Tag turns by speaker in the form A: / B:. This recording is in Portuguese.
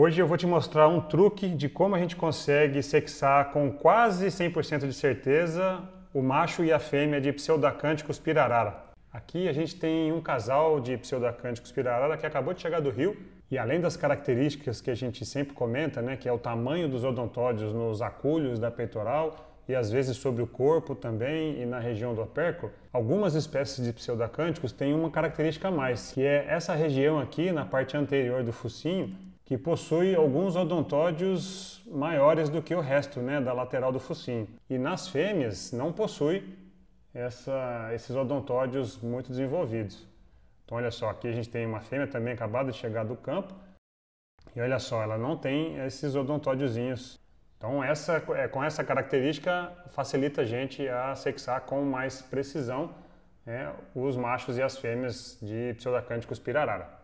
A: Hoje eu vou te mostrar um truque de como a gente consegue sexar com quase 100% de certeza o macho e a fêmea de Pseudacânticos pirarara. Aqui a gente tem um casal de Pseudacânticos pirarara que acabou de chegar do rio e além das características que a gente sempre comenta, né, que é o tamanho dos odontóides nos acúlios da peitoral e às vezes sobre o corpo também e na região do apérculo, algumas espécies de pseudacânticos têm uma característica a mais, que é essa região aqui na parte anterior do focinho, que possui alguns odontódeos maiores do que o resto né, da lateral do focinho. E nas fêmeas não possui essa, esses odontódeos muito desenvolvidos. Então olha só, aqui a gente tem uma fêmea também acabada de chegar do campo. E olha só, ela não tem esses odontódeozinhos. Então essa, é, com essa característica facilita a gente a sexar com mais precisão né, os machos e as fêmeas de Pseudacânticos pirarara.